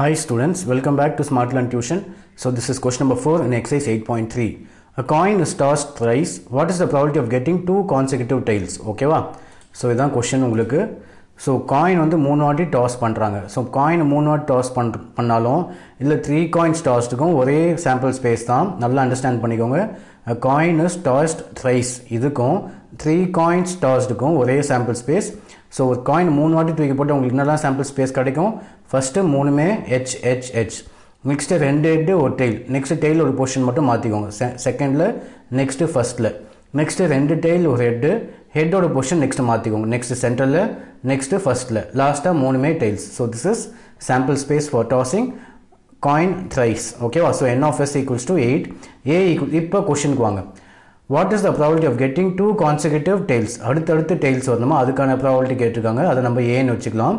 Hi students, welcome back to SmartLearn Tuition. So this is question number 4 in exercise 8.3. A coin is tossed thrice. What is the probability of getting two consecutive tails? Okay, So இதான் question so coin வந்து மூணு வாட்டி toss பண்ணுறாங்க so coin மூணு வாட்டி toss பண் பண்ணாலும் இல்லை த்ரீ காயின்ஸ் டாஸ்ட்டுக்கும் ஒரே சாம்பிள் ஸ்பேஸ் தான் நல்லா அண்டர்ஸ்டாண்ட் பண்ணிக்கோங்க காயின் இஸ் டாஸ்ட் ட்ரைஸ் இதுக்கும் த்ரீ காயின்ஸ் டாஸ்டுக்கும் ஒரே சாம்பிள் ஸ்பேஸ் ஸோ ஒரு காயின் மூணு வாட்டி தூக்கி போட்டு உங்களுக்கு என்னெல்லாம் சாம்பிள் ஸ்பேஸ் கிடைக்கும் ஃபஸ்ட்டு மூணுமே ஹெச் ஹெச் ஹெச் நெக்ஸ்ட்டு ரெண்டு ஹெட்டு ஒரு டெய்ல் நெக்ஸ்ட்டு டெய்ல் ஒரு போர்ஷன் மட்டும் மாற்றிக்கோங்க செ செகண்டில் நெக்ஸ்ட்டு ஃபஸ்ட்டில் நெக்ஸ்ட்டு ரெண்டு டெய்ல் ஒரு ஹெட்டு ஹெட்டோட பொசிஷன் நெக்ஸ்ட் மாற்றிக்கோங்க நெக்ஸ்ட் சென்டரில் நெக்ஸ்ட்டு ஃபஸ்ட்டில் லாஸ்ட்டாக மூணுமே tails so this is sample space for tossing coin thrice ஓகேவா so N of S equals to eight A equal இப்போ கொஷினுக்கு வாங்க what is the probability of getting two consecutive tails அடுத்தடுத்து டெய்ல்ஸ் வரணுமா அதுக்கான ப்ராபிலிட்டி கேட்டிருக்காங்க அதை நம்ம ஏன்னு வச்சுக்கலாம்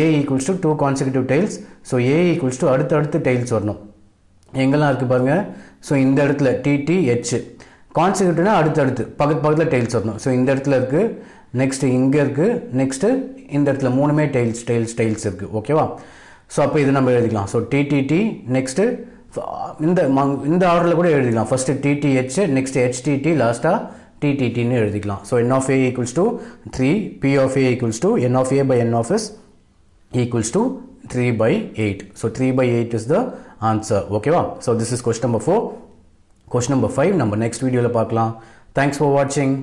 A equals to two consecutive tails so A equals to அடுத்தடுத்து டெய்ல்ஸ் வரணும் எங்கெல்லாம் இருக்குது பாருங்கள் ஸோ இந்த இடத்துல டிடிஹெச் அடுத்து அடுத்தடுத்து பக்கத்து பக்கத்தில் டெய்ல்ஸ் வரணும் ஸோ இந்த இடத்துல இருக்குது நெக்ஸ்ட்டு இங்கே இருக்குது நெக்ஸ்ட்டு இந்த இடத்துல மூணுமே டெய்ல்ஸ் டெய்ல்ஸ் டெய்ல்ஸ் இருக்குது ஓகேவா ஸோ அப்போ இது நம்ம எழுதிக்கலாம் ஸோ டிடிடி நெக்ஸ்ட்டு இந்த இந்த ஆர்டரில் கூட எழுதிக்கலாம் ஃபஸ்ட்டு டிடிஹெச் நெக்ஸ்ட் ஹெச்டிடி லாஸ்ட்டாக டிடிடின்னு எழுதிக்கலாம் so N of A equals to three P of A equals to N of A by N of S equals to three by eight so three by eight is the answer ஓகேவா so this is question number four question number five நம்ம next வீடியோவில் பார்க்கலாம் thanks for வாட்சிங்